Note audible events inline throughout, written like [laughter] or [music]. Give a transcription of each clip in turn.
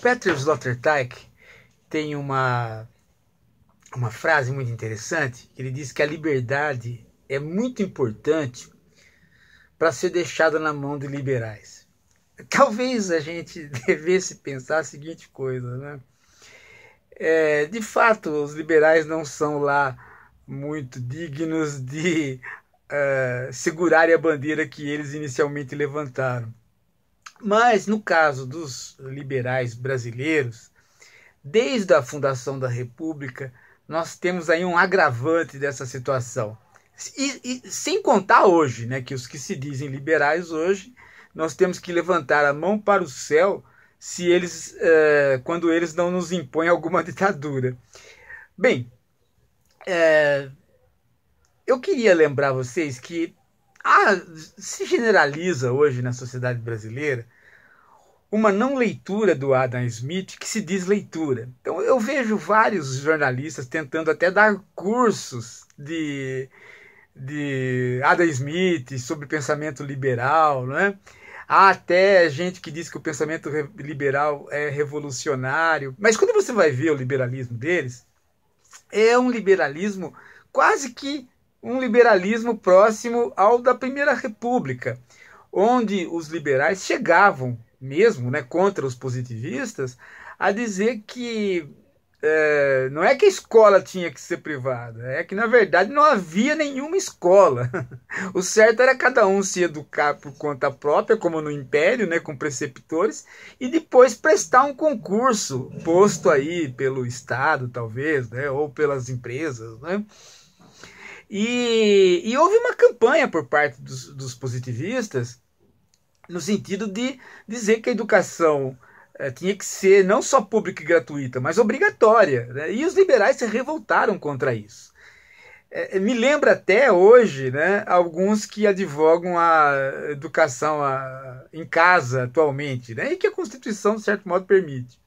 Petrus Sloterdijk tem uma, uma frase muito interessante. Ele diz que a liberdade é muito importante para ser deixada na mão de liberais. [laughs] Talvez a gente [laughs] devesse pensar a seguinte coisa, né? É, de fato, os liberais não são lá muito dignos de uh, eh, segurarem a bandeira que eles inicialmente levantaram. Mas no caso dos liberais brasileiros, desde a fundação da República, nós temos aí um agravante dessa situação. E, e, sem contar hoje, né, que os que se dizem liberais hoje, nós temos que levantar a mão para o céu se eles, é, quando eles não nos impõem alguma [laughs] ditadura. Bem, é, eu queria lembrar vocês que ah, se generaliza hoje na sociedade brasileira uma não leitura do Adam Smith que se diz leitura. Então eu vejo vários jornalistas tentando até dar cursos de, de Adam Smith sobre pensamento liberal, não é? Há até gente que diz que o pensamento liberal é revolucionário, mas quando você vai ver o liberalismo deles, é um liberalismo quase que um liberalismo próximo ao da Primeira República, onde os liberais chegavam mesmo, né, contra os positivistas, a dizer que é, não é que a escola tinha que ser privada, é que na verdade não havia nenhuma escola. [laughs] o certo era cada um se educar por conta própria, como no Império, né, com preceptores, e depois prestar um concurso posto aí pelo Estado, talvez, né, ou pelas empresas, né? E, e houve uma campanha por parte dos, dos positivistas no sentido de dizer que a educação eh, tinha que ser não só pública e gratuita, mas obrigatória. Né? E os liberais se revoltaram contra isso. Eh, eh, me lembra até hoje né, alguns que advogam a educação a, em casa atualmente, né, e que a Constituição, de certo modo, permite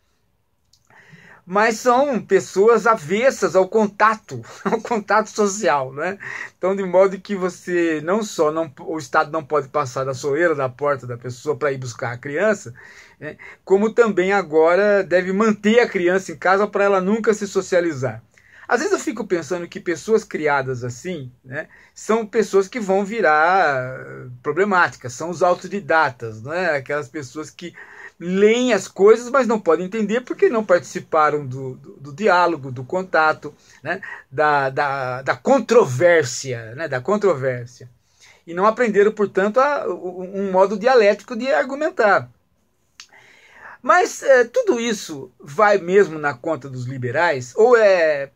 mas são pessoas avessas ao contato, [laughs] ao contato social, né? Então, de modo que você não só não, o Estado não pode passar da soleira da porta da pessoa para ir buscar a criança, né? como também agora deve manter a criança em casa para ela nunca se socializar. Às vezes eu fico pensando que pessoas criadas assim né, são pessoas que vão virar problemáticas, são os autodidatas, né, aquelas pessoas que leem as coisas, mas não podem entender porque não participaram do, do, do diálogo, do contato, né? da, da, da controvérsia, né? da controvérsia. E não aprenderam, portanto, a, um modo dialético de argumentar. Mas é, tudo isso vai mesmo na conta dos liberais? Ou é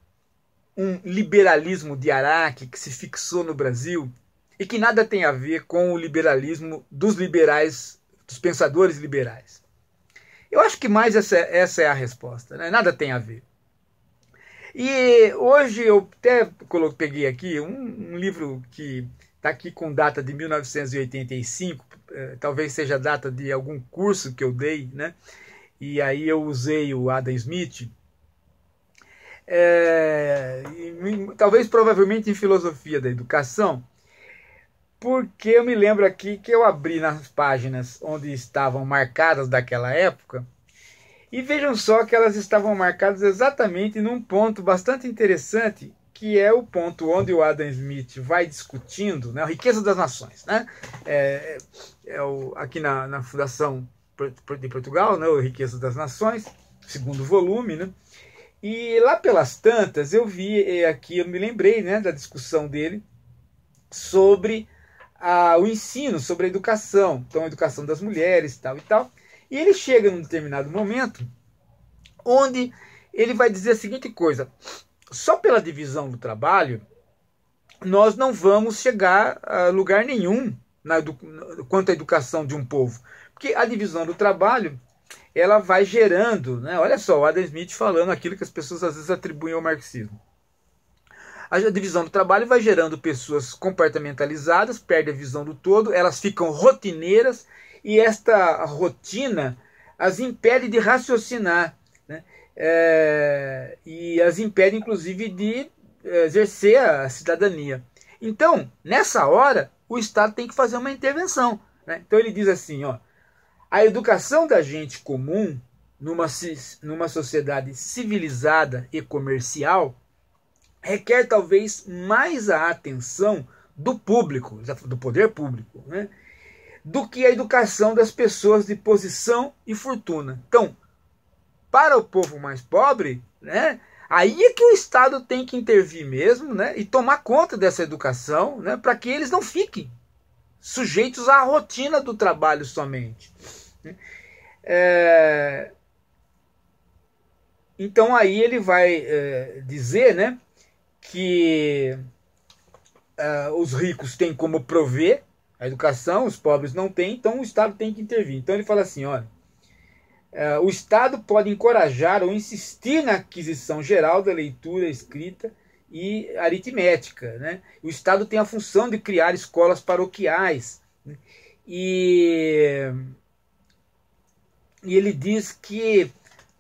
um liberalismo de Araque que se fixou no Brasil e que nada tem a ver com o liberalismo dos liberais, dos pensadores liberais? Eu acho que mais essa, é, essa é a resposta, né? nada tem a ver. E hoje eu até peguei aqui um, um livro que está aqui com data de 1985, é, talvez seja a data de algum curso que eu dei, né? E aí eu usei o Adam Smith, é, e, talvez provavelmente em filosofia da educação, porque eu me lembro aqui que eu abri nas páginas onde estavam marcadas daquela época, e vejam só que elas estavam marcadas exatamente num ponto bastante interessante, que é o ponto onde o Adam Smith vai discutindo né, a riqueza das nações. Né? É, é, é o, aqui na, na Fundação de Portugal, né, o Riqueza das Nações, segundo volume, né? E lá pelas tantas eu vi é, aqui, eu me lembrei né, da discussão dele sobre a, o ensino sobre a educação, então a educação das mulheres tal e tal. E ele chega num determinado momento onde ele vai dizer a seguinte coisa: só pela divisão do trabalho nós não vamos chegar a lugar nenhum na, quanto à educação de um povo, porque a divisão do trabalho ela vai gerando, né? Olha só, o Adam Smith falando aquilo que as pessoas às vezes atribuem ao marxismo a divisão do trabalho vai gerando pessoas comportamentalizadas, perde a visão do todo, elas ficam rotineiras e esta rotina as impede de raciocinar né? É, e as impede, inclusive, de é, exercer a cidadania. Então, nessa hora, o Estado tem que fazer uma intervenção. Né? Então, ele diz assim: ó, a educação da gente comum numa, numa sociedade civilizada e comercial requer talvez mais a atenção do público, do poder público, né? do que a educação das pessoas de posição e fortuna. Então, para o povo mais pobre, né? Aí é que o Estado tem que intervir mesmo, né? E tomar conta dessa educação, né? Para que eles não fiquem sujeitos à rotina do trabalho somente. Né. É... Então aí ele vai é, dizer, né? que uh, os ricos têm como prover a educação, os pobres não têm, então o Estado tem que intervir. Então ele fala assim: olha, uh, o Estado pode encorajar ou insistir na aquisição geral da leitura escrita e aritmética. Né? O Estado tem a função de criar escolas paroquiais. Né? E, e ele diz que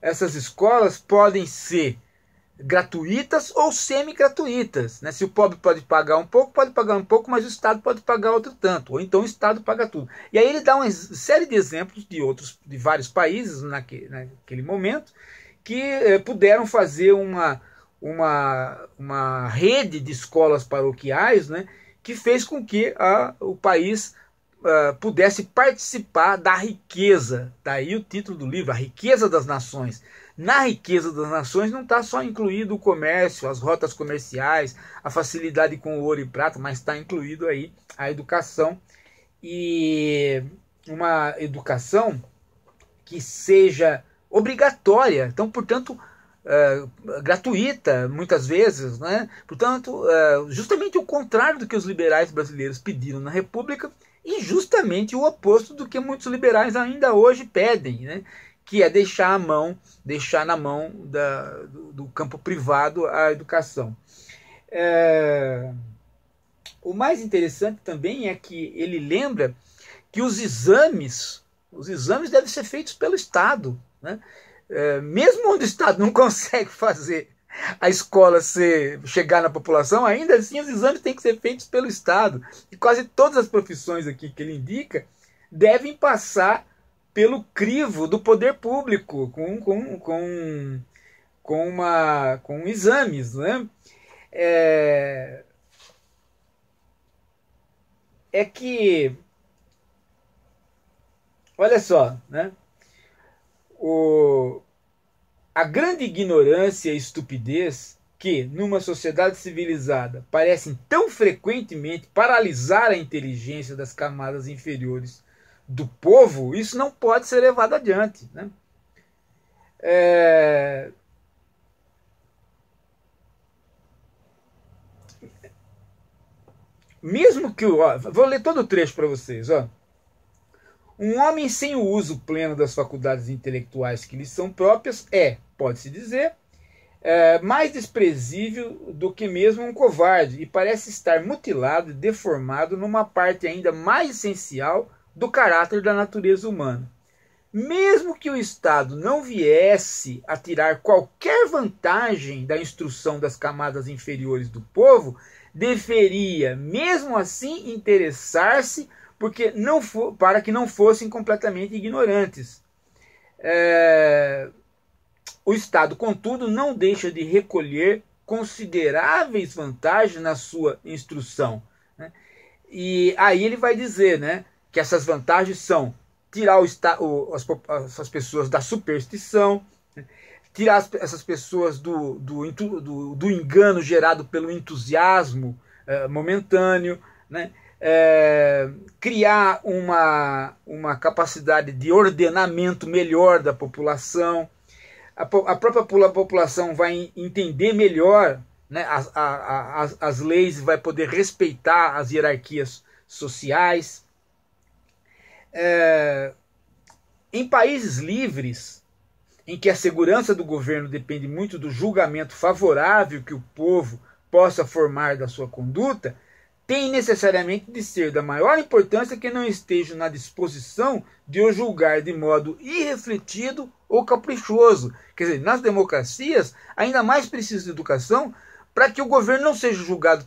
essas escolas podem ser gratuitas ou semi-gratuitas. Né? Se o pobre pode pagar um pouco, pode pagar um pouco, mas o Estado pode pagar outro tanto, ou então o Estado paga tudo. E aí ele dá uma série de exemplos de outros, de vários países naquele, naquele momento, que eh, puderam fazer uma, uma, uma rede de escolas paroquiais, né? que fez com que a o país ah, pudesse participar da riqueza. Daí tá o título do livro, A Riqueza das Nações na riqueza das nações não está só incluído o comércio, as rotas comerciais, a facilidade com ouro e prata, mas está incluído aí a educação e uma educação que seja obrigatória, então, portanto, eh, gratuita, muitas vezes. Né? Portanto, eh, justamente o contrário do que os liberais brasileiros pediram na República e justamente o oposto do que muitos liberais ainda hoje pedem. Né? que é deixar a mão, deixar na mão da, do, do, campo privado a educação. É... O mais interessante também é que ele lembra que os exames, os exames devem ser feitos pelo Estado, né? É, mesmo onde o Estado não [laughs] consegue fazer a escola ser, chegar na população, ainda assim os exames têm que ser feitos pelo Estado. E quase todas as profissões aqui que ele indica devem passar pelo crivo do poder público, com, com, com, com, uma, com exames. Né? É, é que, olha só, né? o, a grande ignorância e estupidez que, numa sociedade civilizada, parecem tão frequentemente paralisar a inteligência das camadas inferiores do povo, isso não pode ser levado adiante. Né? É... Mesmo que o. Ó, vou ler todo o trecho para vocês. Ó. Um homem sem o uso pleno das faculdades intelectuais que lhe são próprias é, pode-se dizer, é, mais desprezível do que mesmo um covarde e parece estar mutilado e deformado numa parte ainda mais essencial do caráter da natureza humana. Mesmo que o Estado não viesse a tirar qualquer vantagem da instrução das camadas inferiores do povo, deveria, mesmo assim, interessar-se porque não for, para que não fossem completamente ignorantes. É, o Estado, contudo, não deixa de recolher consideráveis vantagens na sua instrução. Né? E aí ele vai dizer, né? que essas vantagens são tirar o, o, as, essas pessoas da superstição, né? tirar as, essas pessoas do, do, do, do, engano gerado pelo entusiasmo é, momentâneo, né? É, criar uma, uma capacidade de ordenamento melhor da população. A, a própria população vai entender melhor né, as, a, as, as leis, vai poder respeitar as hierarquias sociais é, em países livres, em que a segurança do governo depende muito do julgamento favorável que o povo possa formar da sua conduta, tem necessariamente de ser da maior importância que não esteja na disposição de o julgar de modo irrefletido ou caprichoso. Quer dizer, nas democracias, ainda mais precisa de educação para que o governo não seja julgado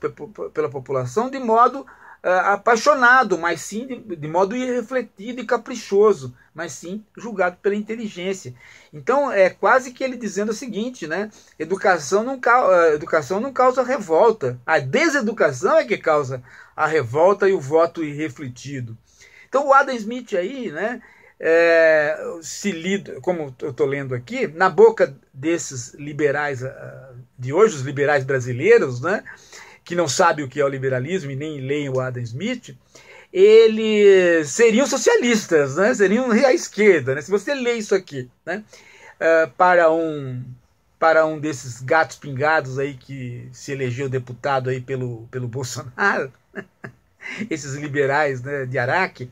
pela população de modo ah, apaixonado, mas sim de, de, modo irrefletido e caprichoso, mas sim julgado pela inteligência. Então é quase que ele dizendo o seguinte, né? Educação não, ah, educação não causa revolta, a deseducação é que causa a revolta e o voto irrefletido. Então o Adam Smith aí, né? É, se lida, como eu estou lendo aqui, na boca desses liberais ah, de hoje, os liberais brasileiros, né? que não sabe o que é o liberalismo e nem leem o Adam Smith, eles seriam socialistas, né? seriam a esquerda. Né? Se você lê isso aqui né? Uh, para, um, para um desses gatos pingados aí que se elegeu deputado aí pelo, pelo Bolsonaro, [laughs] esses liberais né, de Araque,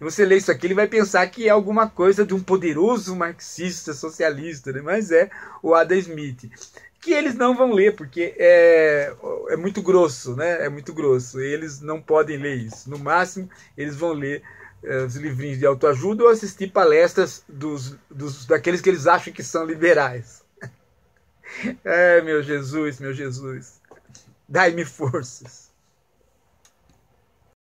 você lê isso aqui, ele vai pensar que é alguma coisa de um poderoso marxista socialista, né? mas é o Adam Smith que eles não vão ler, porque é, é muito grosso, né? É muito grosso. Eles não podem ler isso. No máximo, eles vão ler é, os livrinhos de autoajuda ou assistir palestras dos, dos, daqueles que eles acham que são liberais. [laughs] é, meu Jesus, meu Jesus, dai-me forças.